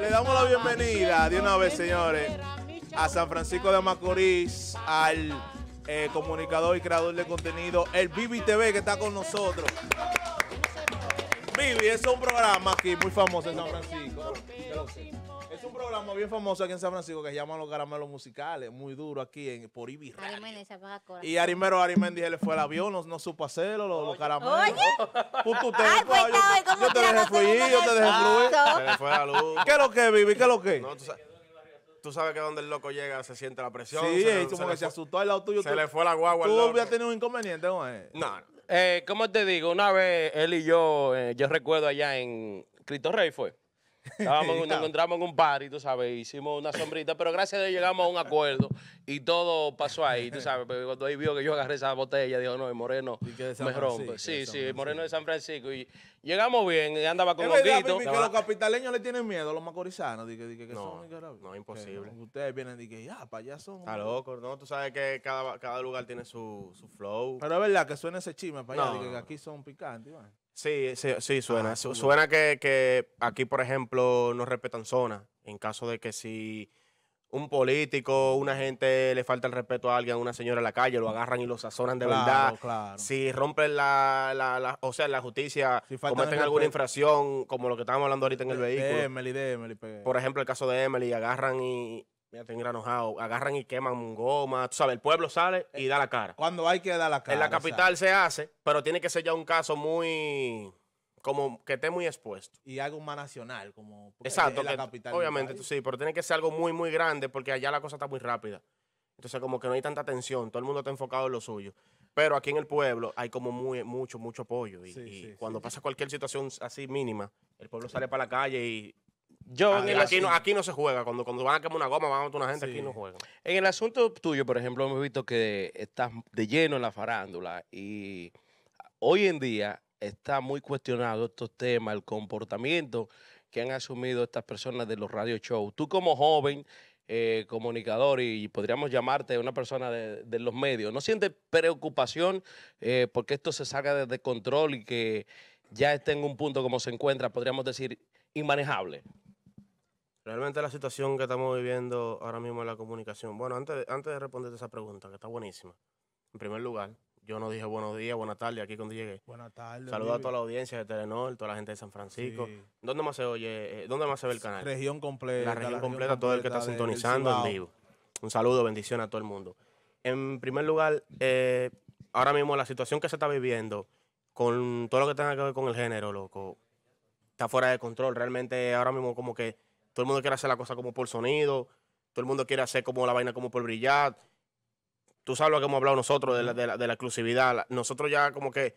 le damos la bienvenida de una vez, señores, a San Francisco de Macorís, al eh, comunicador y creador de contenido, el Vivi TV, que está con nosotros. Vivi, es un programa aquí muy famoso en San Francisco. Es un programa bien famoso aquí en San Francisco que se llama Los Caramelos Musicales, muy duro aquí en, por Ibirra. Y Arimero Arimendi se le fue el avión, no, supo hacerlo, los, caramelos. Oye. Puto, pues, yo, te dejé fluir, yo te dejé fluir. Se le fue la luz. ¿Qué es lo que, Vivi? ¿Qué es lo que? tú sabes que donde el loco llega se siente la presión. Sí, se, como que se asustó al lado tuyo. Se le fue la guagua. Tú hubieras tenido un inconveniente con no. Eh, ¿Cómo te digo? Una vez él y yo, eh, yo recuerdo allá en Cristo Rey fue. Estábamos, nos encontramos en un party, tú sabes, hicimos una sombrita, pero gracias a Dios llegamos a un acuerdo y todo pasó ahí, tú sabes. Pero cuando ahí vio que yo agarré esa botella, dijo, no, el Moreno me rompe. Sí, sí, el Moreno de San Francisco. Y llegamos bien, andaba con los guitos. que los capitaleños le tienen miedo, los macorizanos, dije que, no, son No, imposible. ustedes vienen y dicen, ya, son Está loco, ¿no? Tú sabes que cada, cada lugar tiene su, su flow. Pero es verdad que suena ese chisme para allá, que aquí son picantes, Sí, sí, sí suena. Ah, suena que, aquí, por ejemplo, no respetan zonas. En caso de que si un político, una gente le falta el respeto a alguien, a una señora en la calle, lo agarran y lo sazonan de verdad. Si rompen la, o sea, la justicia, cometen alguna infracción, como lo que estábamos hablando ahorita en el eh, vehículo. De pues. por ejemplo, el caso de Emily, agarran y, Mira, tengo granojado, Agarran y queman un goma. Tú sabes, el pueblo sale y eh, da la cara. Cuando hay que dar la cara. En la capital se hace, pero tiene que ser ya un caso muy. Como que esté muy expuesto. Y algo más nacional, como. Exacto, la capital obviamente, sí, pero tiene que ser algo muy, muy grande porque allá la cosa está muy rápida. Entonces, como que no hay tanta atención, todo el mundo está enfocado en lo suyo. Pero aquí en el pueblo hay como muy, mucho, mucho apoyo. Y, cuando pasa cualquier situación así mínima, el pueblo sale para la calle y yo ah, aquí, no, se juega. Cuando, cuando van a quemar una goma, van a una gente, aquí no juega. En el asunto tuyo, por ejemplo, hemos visto que estás de lleno en la farándula y hoy en día está muy cuestionado estos temas, el comportamiento que han asumido estas personas de los radio shows. Tú como joven eh, comunicador y podríamos llamarte una persona de, los medios, ¿no sientes preocupación eh, porque esto se salga de control y que ya esté en un punto como se encuentra, podríamos decir, inmanejable? Realmente la situación que estamos viviendo ahora mismo en la comunicación. Bueno, antes de, antes de responderte esa pregunta, que está buenísima. En primer lugar, yo no dije buenos días, buenas tardes aquí cuando llegué. Buenas tardes. Saludos a toda la audiencia de Telenor, toda la gente de San Francisco. ¿Dónde más se oye? Eh, ¿Dónde más se ve el canal? Región completa. La región, completa, todo el que está sintonizando en vivo. Un saludo, bendición a todo el mundo. En primer lugar, eh, ahora mismo la situación que se está viviendo con todo lo que tenga que ver con el género, loco, está fuera de control. Realmente ahora mismo como que todo el mundo quiere hacer la cosa como por sonido. Todo el mundo quiere hacer como la vaina como por brillar. Tú sabes lo que hemos hablado nosotros de la, exclusividad. Nosotros ya como que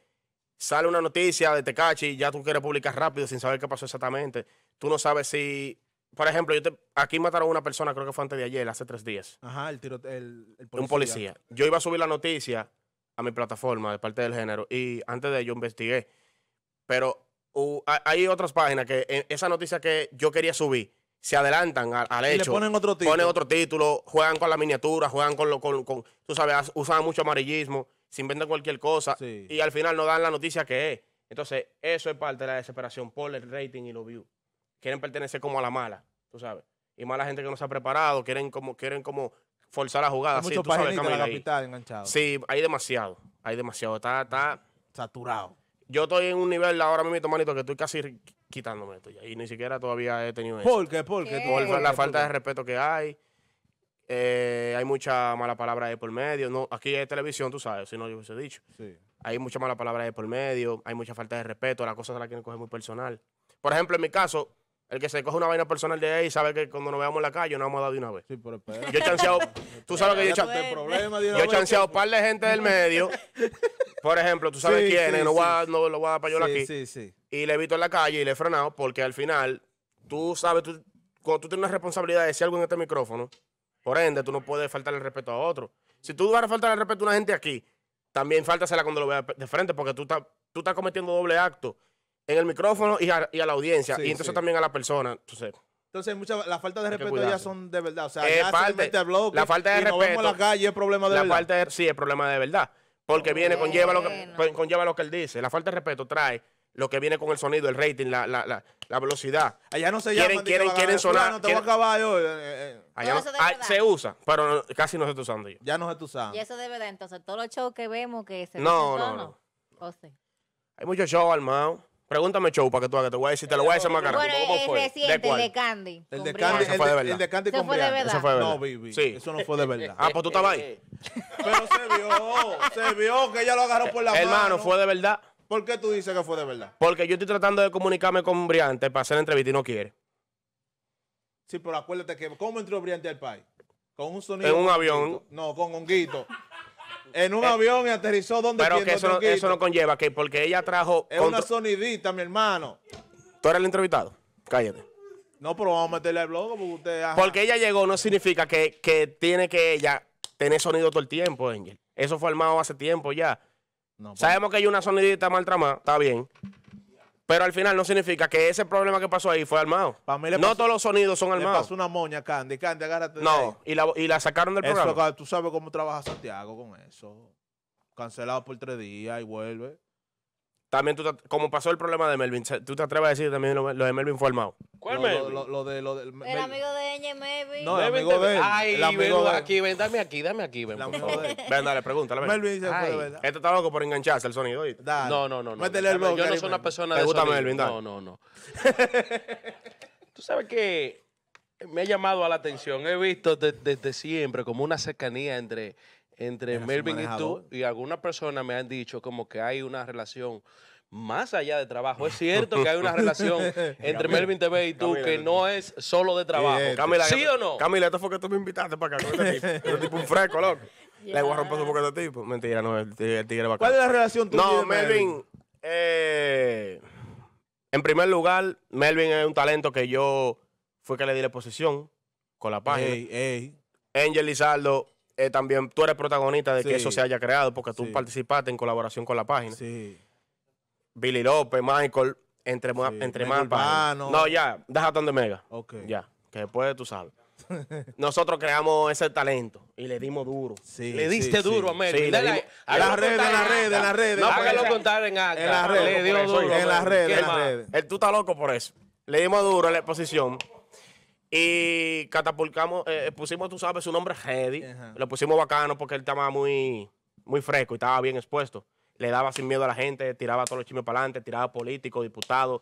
sale una noticia de Tecachi y ya tú quieres publicar rápido sin saber qué pasó exactamente. Tú no sabes si... Por ejemplo, yo te, aquí mataron a una persona, creo que fue antes de ayer, hace tres días. Ajá, el tiro... El, policía. Un policía. Yo iba a subir la noticia a mi plataforma de parte del género y antes de ello investigué. Pero uh, hay otras páginas que eh, esa noticia que yo quería subir se adelantan al, hecho. Le ponen otro título. Ponen otro título, juegan con la miniatura, juegan con lo, con, tú sabes, usan mucho amarillismo, se inventan cualquier cosa y al final no dan la noticia que es. Entonces, eso es parte de la desesperación por el rating y los views. Quieren pertenecer como a la mala, tú sabes. Y mala gente que no se ha preparado, quieren como, quieren como forzar la jugada. Hay tú de capital enganchado. Sí, hay demasiado, hay demasiado. Está, está saturado. Yo estoy en un nivel ahora mismo, manito, que estoy casi quitándome esto Y ni siquiera todavía he tenido eso. ¿Por qué? ¿Por la, falta de respeto que hay. Eh, hay mucha mala palabra de por medio. No, aquí hay televisión, tú sabes, si no yo hubiese dicho. Hay mucha mala palabra de por medio, hay mucha falta de respeto, las cosa se la quieren coger muy personal. Por ejemplo, en mi caso, el que se coge una vaina personal de ahí sabe que cuando nos veamos en la calle no vamos a dar de una vez. Sí, Yo he chanceado, tú sabes que yo he chanceado. Yo he chanceado un par de gente del medio. Por ejemplo, tú sabes quién, no, no lo voy a dar aquí. Sí, sí, sí y le he visto en la calle y le he frenado porque al final, tú sabes, tú, cuando tú tienes una responsabilidad de decir algo en este micrófono, por ende, tú no puedes faltar el respeto a otro. Si tú vas a faltar el respeto a una gente aquí, también faltasela cuando lo veas de frente porque tú estás, tú cometiendo doble acto en el micrófono y a, la audiencia y entonces también a la persona. Entonces, entonces, la falta de respeto ya son de verdad. O sea, la falta de respeto. la calle es problema de verdad. sí, es problema de verdad. Porque viene, lo conlleva lo que él dice. La falta de respeto trae lo que viene con el sonido, el rating, la, la, la, la velocidad. Allá no se llama. Quieren, quieren, sonar. No Allá se usa, pero casi no se está usando Ya no se está usando. Y eso de verdad, entonces todos los shows que vemos que se No, no, no. Hay muchos shows armados. Pregúntame show para que tú hagas, te voy a decir, te lo voy a decir más caro. Reciente, el de Candy. El de Candy, ah, fue de verdad. el de Candy con fue de verdad. Eso fue de verdad. No, baby. Sí. Eso no fue de verdad. ah, pues tú estabas ahí. Pero se vio, se vio que ella lo agarró por la mano. Hermano, fue de verdad. ¿Por qué tú dices que fue de verdad? Porque yo estoy tratando de comunicarme con Briante para hacer la entrevista y no quiere. Sí, pero acuérdate que ¿cómo entró Briante al país? Con un sonido. En un avión. No, con guito. en un eh, avión y aterrizó donde Pero que eso no, conlleva, que porque ella trajo. Es una sonidita, mi hermano. Tú eres el entrevistado. Cállate. No, pero vamos a meterle al blog porque usted. Porque ella llegó no significa que, que tiene que ella tener sonido todo el tiempo, Angel. Eso fue armado hace tiempo ya. Pues. Sabemos que hay una sonidita mal tramada, está bien. Pero al final no significa que ese problema que pasó ahí fue armado. no todos los sonidos son armados. Le pasó una moña, Candy. Candy, agárrate. no, Y, la, y la sacaron del eso, programa. Tú sabes cómo trabaja Santiago con eso. Cancelado por tres días y vuelve. También tú, como pasó el problema de Melvin, ¿tú te atreves a decir también lo, de Melvin fue armado? ¿Cuál Melvin? Lo, de, el amigo de no, el amigo Ay, aquí, ven, aquí, dame aquí, ven, Ven, dale, pregúntale. Melvin este está loco por engancharse el sonido. No, no, no. no. Yo no soy una persona ¿Te gusta Melvin, No, no, no. Tú sabes que me ha llamado la atención. He visto desde siempre como una cercanía entre, entre Melvin y tú. Y algunas personas me han dicho como que hay una relación más allá de trabajo. Es cierto que hay una relación entre Melvin TV y tú que no es solo de trabajo. Camila, ¿Sí o no? Camila, esto fue que tú me invitaste para acá con este tipo. Este tipo un fresco, loco. Le voy a romper su este tipo. Mentira, no, el tigre, el tigre va ¿Cuál es la relación tuya? No, Melvin, eh, en primer lugar, Melvin es un talento que yo fue que le di la posición con la página. Ey, ey. Angel Lizardo eh, también tú eres protagonista de que eso se haya creado porque tú participaste en colaboración con la página. Sí. Billy López, Michael, entre, entre más. No, ya, deja donde mega. Ok. Ya, que después tú sabes. Nosotros creamos ese talento y le dimos duro. Sí, le diste duro a las redes, en las redes, en las redes. No, para lo contar en acta. En las redes. En las redes, en las redes. Tú estás loco por eso. Le dimos duro en la exposición. Y catapulcamos, eh, pusimos, tú sabes, su nombre Reddy. Lo pusimos bacano porque él estaba muy, muy fresco y estaba bien expuesto le daba sin miedo a la gente, tiraba todos los chismes para adelante, tiraba políticos, diputados,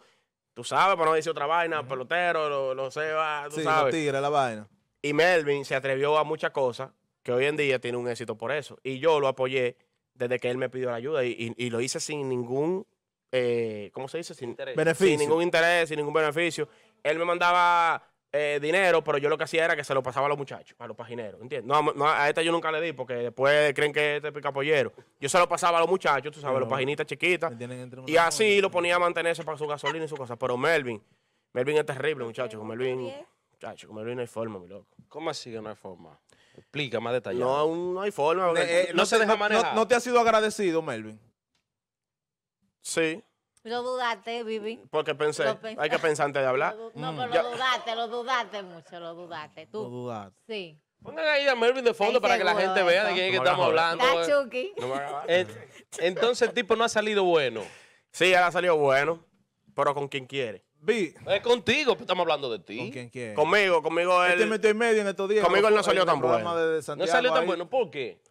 tú sabes, pero no dice otra vaina, pelotero, lo, sé, va, tú sí, sabes. la vaina. Y Melvin se atrevió a muchas cosas que hoy en día tiene un éxito por eso. Y yo lo apoyé desde que él me pidió la ayuda y, lo hice sin ningún, eh, ¿cómo se dice? Sin, interés. Beneficio. sin ningún interés, sin ningún beneficio. Él me mandaba eh, dinero, pero yo lo que hacía era que se lo pasaba a los muchachos, a los pagineros, ¿entiendes? No, a esta yo nunca le di porque después creen que este es pollero Yo se lo pasaba a los muchachos, tú sabes, a los paginitas chiquitas. Y así lo ponía a mantenerse para su gasolina y su cosa. Pero Melvin, Melvin es terrible, muchachos. Melvin, muchacho, con Melvin no hay forma, mi loco. ¿Cómo así que no hay forma? Explica más detallado. No, no hay forma. Eh, no, se deja manejar. No, no te ha sido agradecido, Melvin. Sí. Lo dudaste, Vivi. Porque pensé, hay que pensar antes de hablar. No, mm. pero lo dudaste, lo dudaste mucho, lo dudaste. ¿Tú? Lo dudaste. Sí. Pongan ahí a Melvin de fondo para que la gente vea de quién es que estamos hablando. Pues. Está Chucky. Entonces el tipo no ha salido bueno. Sí, él ha salido bueno, pero con quien quiere. Vi. Es contigo, estamos hablando de ti. ¿Con quién quiere? Conmigo, conmigo este él. Este metió en medio en estos días. Conmigo él no salió tan bueno. no salió tan bueno, ¿por qué?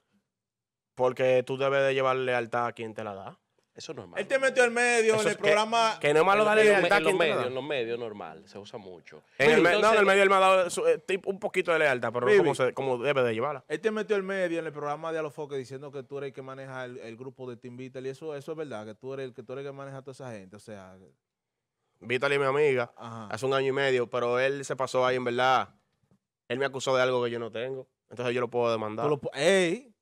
Porque tú debes de llevar lealtad a quien te la da. Eso es normal. Él te metió en medio, en el programa. Que no es malo darle lealtad. En los medios, en los medios normal, se usa mucho. no, en el medio él me ha dado eh, un poquito de lealtad, pero como, debe de llevarla. Él te metió en medio en el programa de Alofoque diciendo que tú eres el que maneja el, grupo de Tim Vital y eso, eso es verdad, que tú eres el que tú eres el que maneja a toda esa gente, o sea, Vital y mi amiga hace un año y medio, pero él se pasó ahí en verdad. Él me acusó de algo que yo no tengo, entonces yo lo puedo demandar. ey.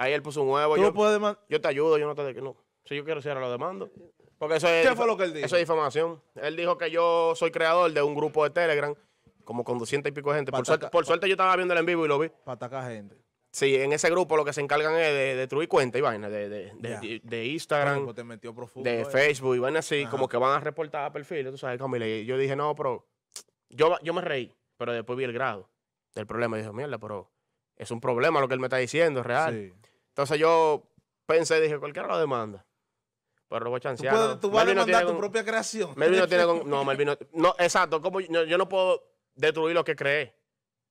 Ahí él puso un huevo. Yo, lo puedo yo te ayudo, yo no te no. Si yo quiero cerrar, lo demando. Porque eso es, ¿Qué fue lo que él dijo? Eso es difamación. Él dijo que yo soy creador de un grupo de Telegram, como con 200 y pico de gente. Por, suerte, yo estaba viendo el en vivo y lo vi. Para atacar gente. Sí, en ese grupo lo que se encargan es de, destruir cuentas y vainas de, de, de, Instagram, te de Facebook y vainas así, como que van a reportar perfiles, tú sabes, Camila. yo dije, no, pero yo, yo me reí, pero después vi el grado del problema y dije, mierda, pero es un problema lo que él me está diciendo, es real. Entonces yo pensé, dije, cualquiera lo demanda pero lo voy a chancear. Tú, tú vas a tu propia creación. no tiene. no, no, exacto. Como yo, no puedo destruir lo que creé.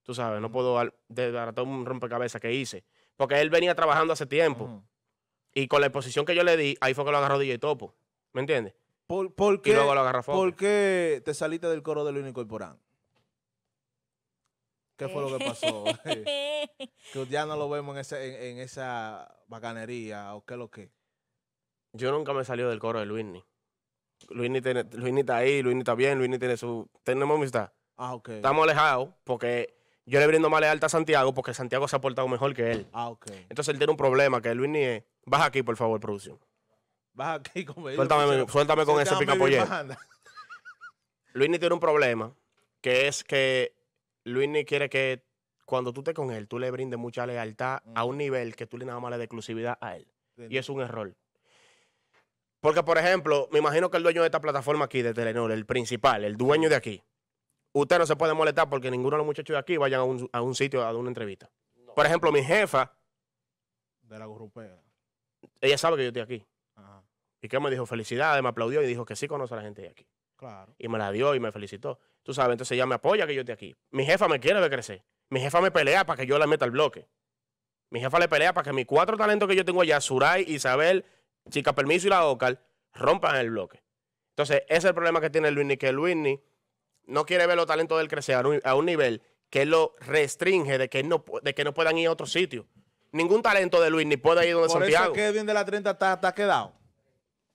Tú sabes, no puedo todo un rompecabezas que hice. Porque él venía trabajando hace tiempo. Y con la exposición que yo le di, ahí fue que lo agarró DJ Topo. ¿Me entiendes? ¿Por, qué, y luego lo agarró ¿Por te saliste del coro de único Porán? ¿Qué fue lo que pasó? que ya no lo vemos en, en esa bacanería o qué es lo que. Yo nunca me salió del coro de Luisni. Luisni, está ahí, Luisni está bien, Luisni tiene su... Tenemos amistad. Ah, ok. Estamos alejados porque yo le brindo más lealtad a Santiago porque Santiago se ha portado mejor que él. Ah, ok. Entonces él tiene un problema que Luisni es... Baja aquí, por favor, producción. Baja aquí conmigo. Suéltame, suéltame con ese picapollero. Luisni tiene un problema que es que Luisni quiere que cuando tú estés con él, tú le brindes mucha lealtad a un nivel que tú le nada más de exclusividad a él. Y es un error. Porque, por ejemplo, me imagino que el dueño de esta plataforma aquí de Telenor, el principal, el dueño de aquí, usted no se puede molestar porque ninguno de los muchachos de aquí vayan a un, sitio a dar una entrevista. Por ejemplo, mi jefa. De la grupera. Ella sabe que yo estoy aquí. Y que me dijo felicidades, me aplaudió y dijo que sí conoce a la gente de aquí. Claro. Y me la dio y me felicitó. Tú sabes, entonces ella me apoya que yo esté aquí. Mi jefa me quiere ver crecer. Mi jefa me pelea para que yo la meta al bloque. Mi jefa le pelea para que mis cuatro talentos que yo tengo allá, Suray, Isabel, Chica Permiso y la Ocal rompan el bloque. Entonces, ese es el problema que tiene y que Luisni no quiere ver los talentos del crecer a un, nivel que lo restringe de que, no, de que no puedan ir a otro sitio. Ningún talento de Luis ni puede ir donde Santiago. Por eso de la 30 está quedado.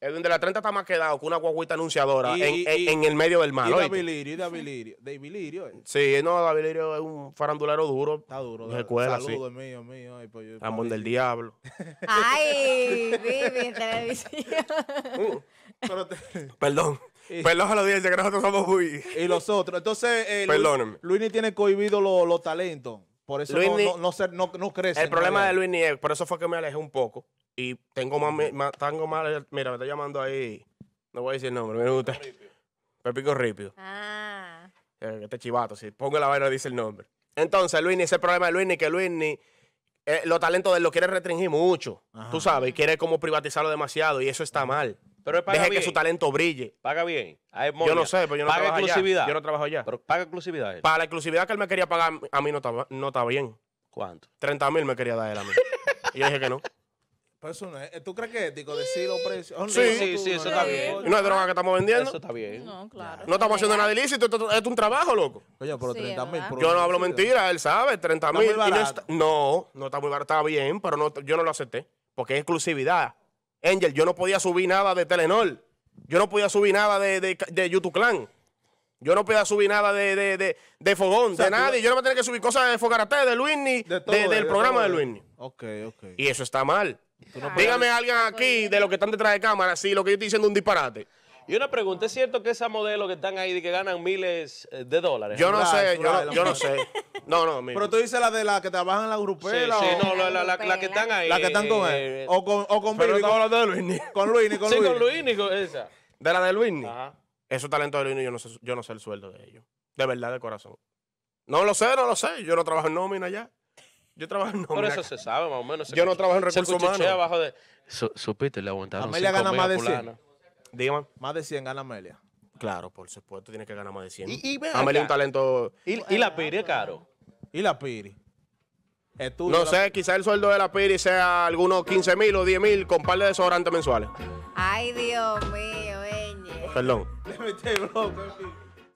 Edwin de la 30 está más quedado que una guaguita anunciadora en, en, el medio del mar. Y David Lirio, y David Lirio. David Lirio. Eh. Sí, no, David Lirio es un farandulero duro. Está duro. recuerda, Saludos, míos, mío, mío. Pues, Amor del diablo. Ay, vive televisión. Uh. Perdón. Perdón a los audiencia que nosotros somos muy... Y los otros. Entonces, eh, Luis Luini tiene cohibido los talentos. Por eso no, no, El problema de Luis es por eso fue que me alejé un poco. Y tengo más, tengo más, mira, me está llamando ahí, no voy a decir el nombre, me gusta. Pepico Ripio. Ah. Eh, este chivato, si pongo la vaina dice el nombre. Entonces, Luis ese problema de Luis que Luis eh, los talentos de él lo quiere restringir mucho, tú sabes, y quiere como privatizarlo demasiado y eso está mal. Pero paga Deje que su talento brille. Paga bien. yo no sé, pero yo no paga trabajo exclusividad. Yo no trabajo allá. Pero paga exclusividad. Para la exclusividad que él me quería pagar, a mí no estaba no está bien. ¿Cuánto? 30 mil me quería dar él a mí. y yo dije que no. Pero eso no es. ¿Tú crees que es ético decir los precios? Sí, sí, sí, eso está bien. no es droga que estamos vendiendo. Eso está bien. No, claro. No estamos haciendo nada ilícito. Esto, es un trabajo, loco. Oye, pero 30 mil. Yo no hablo mentira, él sabe, 30 mil. No, no, está muy barato. Está bien, pero no, yo no lo acepté. Porque es exclusividad. Angel, yo no podía subir nada de Telenor. Yo no podía subir nada de, YouTube Clan. Yo no podía subir nada de, de, Fogón, de nadie. Yo no a tenía que subir cosas de Fogarate, de Luisni, del programa de Luisni. Ok, ok. Y eso está mal. Ah. Dígame a alguien aquí de los que están detrás de cámara si lo que yo estoy diciendo es un disparate. Y una pregunta, ¿es cierto que esas modelos que están ahí de que ganan miles eh, de dólares? Yo no sé, yo, no, sé. No, no, mira. Pero tú dices la de la que trabajan en la grupera. Sí, sí no, la, que están ahí. La que están con él. Eh, eh, o con, o con Pero de Luini. Con Luini, con Luini. Sí, con Luini, con esa. De la de Luini. Ajá. Esos talentos de Luini, yo no sé, yo no sé el sueldo de ellos. De verdad, de corazón. No lo sé, no lo sé. Yo no trabajo en nómina ya. Yo trabajo en nómina. Por eso se sabe, más o menos. yo no trabajo en recursos humanos. abajo de... supiste, le aguantaron. Amelia gana más de 100. Dígame. Más de 100 gana Amelia. Claro, por supuesto, tiene que ganar más de 100. Amelia es un talento. Y, la Piri es caro. Y la Piri. no sé, quizás el sueldo de la Piri sea algunos 15 mil o 10 mil con par de desodorantes mensuales. Ay, Dios mío, Ñe. Perdón. Le metí el